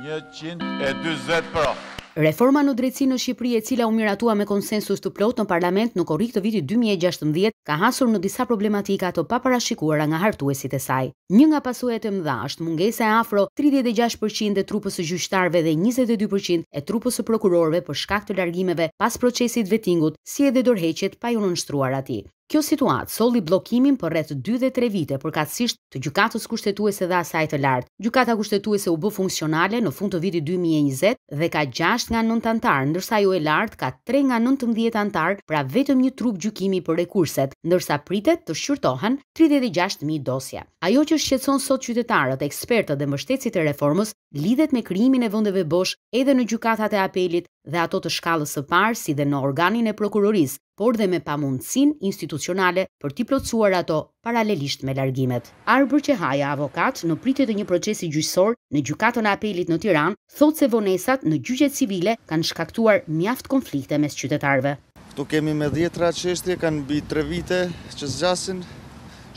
120 pro. Reforma në drejtësi në Shqipëri e cila u miratua me konsensus të plotë në parlament në korik të vitit 2016 ka hasur në disa problematika të paparashikuara nga hartuesit e saj. Një nga pasuet e mdha është mungese afro 36% e trupës së gjyshtarve dhe 22% e trupës së prokurorve për shkakt të largimeve pas procesit vetingut si edhe dorheqet pa ju në nështruar ati. Kjo situatë solli bllokimin për rreth 2 dhe 3 vite përkatësisht të gjykatës kushtetuese dhe asaj të lartë. Gjykata kushtetuese u b funksionale në fund të vitit 2020 dhe ka 6 nga 9 anëtar, ndërsa ajo e lartë ka 3 nga 19 anëtar, pra vetëm një trup gjykimi për rekurset, ndërsa pritet të shqyrtohen 36000 dosje. Ajo që shqetëson sot qytetarët, ekspertët dhe mbështetësit e reformës lidhet me krijimin e vendeve bosh edhe në gjykatat e apelit dhe ato të shkallës së parë si dhe në organin e prokurorisë, por dhe me pamundësinë institucionale për t'i plotësuar ato paralelisht me largimet. Arbër Qehaja, avokat, në pritje të një procesi gjyqësor në gjykatën e apelit në Tiranë, thotë se vonesat në gjyqet civile kanë shkaktuar mjaft konflikte mes qytetarëve. Ktu kemi me 10 ra çështje, kanë mbi 3 vite që zgjasin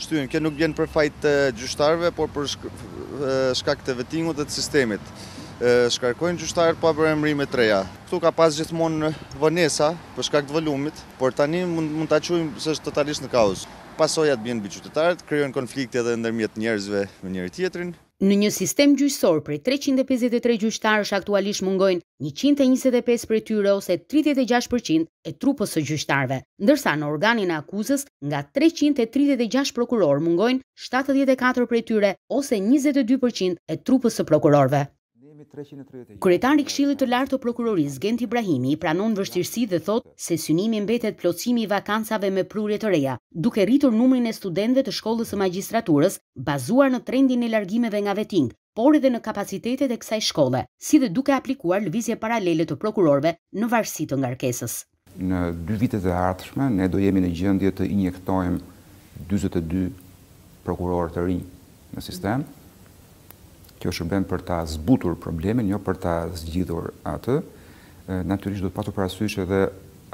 shtyhen. Kjo nuk vjen për fajt të gjyqtarëve, por për shkak të vetingut të sistemit shkarkojnë gjyshtarët pa po për emri me treja. Këtu ka pas gjithmonë vënesa për shkakt volumit, por tani mund, mund të aqujmë se është totalisht në kaos. Pasojat bjenë bi qytetarët, kryon konflikte dhe ndërmjet njerëzve me njerë tjetrin. Në një sistem gjyqësor për 353 gjyqtarësh aktualisht mungojnë 125 për tyre ose 36% e trupës së gjyqtarëve, ndërsa në organin e akuzës nga 336 prokurorë mungojnë 74 për tyre ose 22% e trupës së prokurorëve. 335. Kryetari i Këshillit të Lartë të Prokurorisë Gent Ibrahimi pranon vështirësi dhe thot se synimi mbetet plotësimi i vakancave me prurje të reja, duke rritur numrin e studentëve të shkollës së magistraturës bazuar në trendin e largimeve nga veting, por edhe në kapacitetet e kësaj shkolle, si dhe duke aplikuar lëvizje paralele të prokurorëve në varësi të ngarkesës. Në dy vitet e ardhshme ne do jemi në gjendje të injektojmë 42 prokurorë të rinj në sistem kjo shërben për ta zbutur problemin, jo për ta zgjidhur atë. Natyrisht do të patur parasysh edhe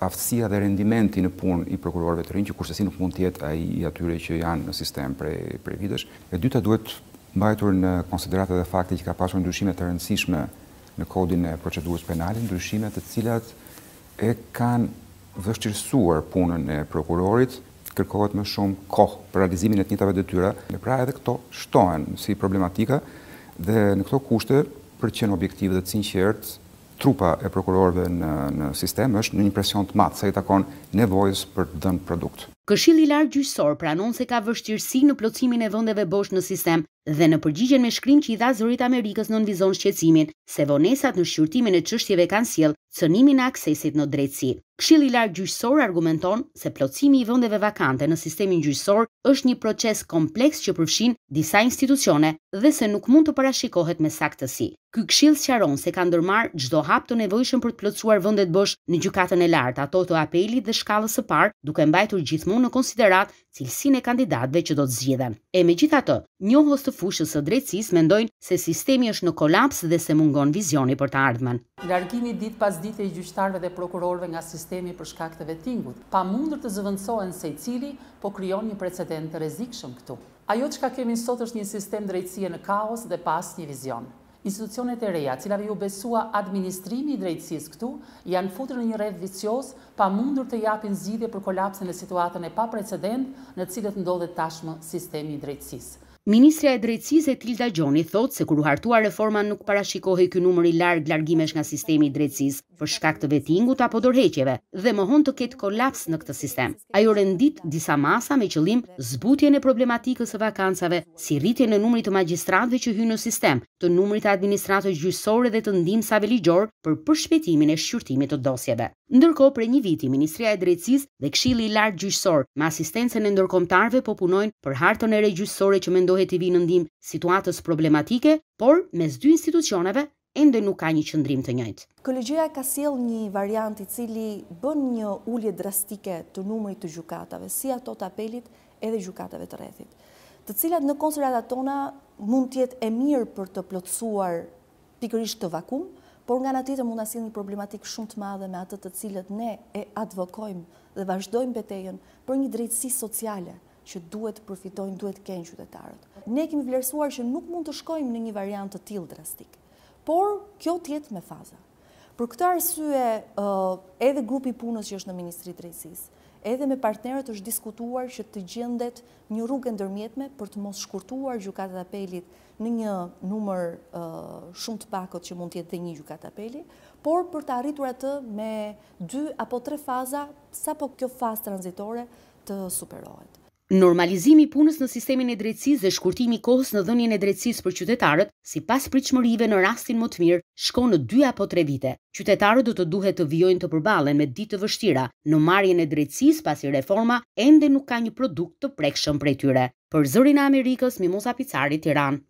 aftësia dhe rendimenti në punë i prokurorëve të rinj, që kurse si nuk mund të jetë ai i atyre që janë në sistem prej prej vitesh. E dyta duhet mbajtur në konsiderat edhe fakti që ka pasur ndryshime të rëndësishme në kodin e procedurës penale, ndryshime të cilat e kanë vështirësuar punën e prokurorit, kërkohet më shumë kohë për realizimin e të njëjtave detyra. Pra edhe këto shtohen si problematika Dhe në këto kushte, për qenë objektive dhe të sinqert, trupa e prokurorëve në, në sistem është në një presion të madh sa i takon nevojës për të dhënë produkt. Këshilli i lartë gjyqësor pranon se ka vështirësi në plotësimin e vendeve bosh në sistem dhe në përgjigjen me shkrim që i dha zërit Amerikës në nënvizon shqecimin, se vonesat në shqyrtimin e qështjeve kanë siel, cënimin e aksesit në drejtësi. Këshilli i lartë gjyqësor argumenton se plotësimi i vendeve vakante në sistemin gjyqësor është një proces kompleks që përfshin disa institucione dhe se nuk mund të parashikohet me saktësi. Ky këshill sqaron se ka ndërmarr çdo hap të nevojshëm për të plotësuar vendet bosh në gjykatën e lartë, ato të apelit dhe shkallës së parë, duke mbajtur gjithmonë në konsiderat cilësinë e kandidatëve që do të zgjidhen. E megjithatë, njohës të fushës së drejtësisë mendojnë se sistemi është në kolaps dhe se mungon vizioni për të ardhmen. Largimi ditë pas dite i gjyqtarëve dhe prokurorëve nga sistemi sistemi për shkak të vettingut, pa mundur të zëvendësohen se i cili po krijon një precedent të rrezikshëm këtu. Ajo ka kemi sot është një sistem drejtësie në kaos dhe pas një vizion. Institucionet e reja, cilave ju besua administrimi i drejtësisë këtu, janë futur në një rreth vicios pa mundur të japin zgjidhje për kolapsin e situatën e paprecedent në cilët ndodhet tashmë sistemi i drejtësisë. Ministrja e Drejtësisë Etilda Gjoni thotë se kur u hartua reforma nuk parashikohej ky numër i lartë largimesh nga sistemi i drejtësisë për shkak të vettingut apo dorëheqjeve dhe mohon të ketë kolaps në këtë sistem. Ai u rendit disa masa me qëllim zbutjen e problematikës së vakancave, si rritjen e numrit të magjistratëve që hynë në sistem, të numrit të administratorëve gjyqësorë dhe të ndihmësave ligjore për përshpejtimin e shqyrtimit të dosjeve. Ndërkohë për një vit i Ministria e Drejtësisë dhe Këshilli i Lartë Gjyqësor me asistencën e ndërkombëtarëve po punojnë për hartën e regjistrore që mendo nevojë të vinë në ndihmë situatës problematike, por mes dy institucioneve ende nuk ka një qëndrim të njëjtë. Kolegjia ka sjell një variant i cili bën një ulje drastike të numrit të gjykatave, si ato të apelit edhe gjykatave të rrethit, të cilat në konsiderata tona mund të jetë e mirë për të plotësuar pikërisht të vakum, por nga ana tjetër mund të asilli një problematik shumë të madhe me atë të cilët ne e advokojmë dhe vazhdojmë betejën për një drejtësi sociale, që duhet të përfitojnë, duhet të kenë qytetarët. Ne kemi vlerësuar që nuk mund të shkojmë në një variant të tilë drastik, por kjo tjetë me faza. Për këta arsye, edhe grupi punës që është në Ministri Drejsis, edhe me partnerët është diskutuar që të gjendet një rrugë ndërmjetme për të mos shkurtuar gjukatë dhe apelit në një numër shumë të pakot që mund tjetë dhe një gjukatë apelit, por për të arritur atë me dy apo tre faza, sa po kjo fazë transitore të superohet. Normalizimi i punës në sistemin e drejtësisë dhe shkurtimi i kohës në dhënien e drejtësisë për qytetarët, sipas pritshmërive në rastin më të mirë, shkon në 2 apo 3 vite. Qytetarët do të duhet të vijojnë të përballen me ditë të vështira në marrjen e drejtësisë pasi reforma ende nuk ka një produkt të prekshëm prej tyre. Për zërin e Amerikës, Mimosa Picari, Tiranë.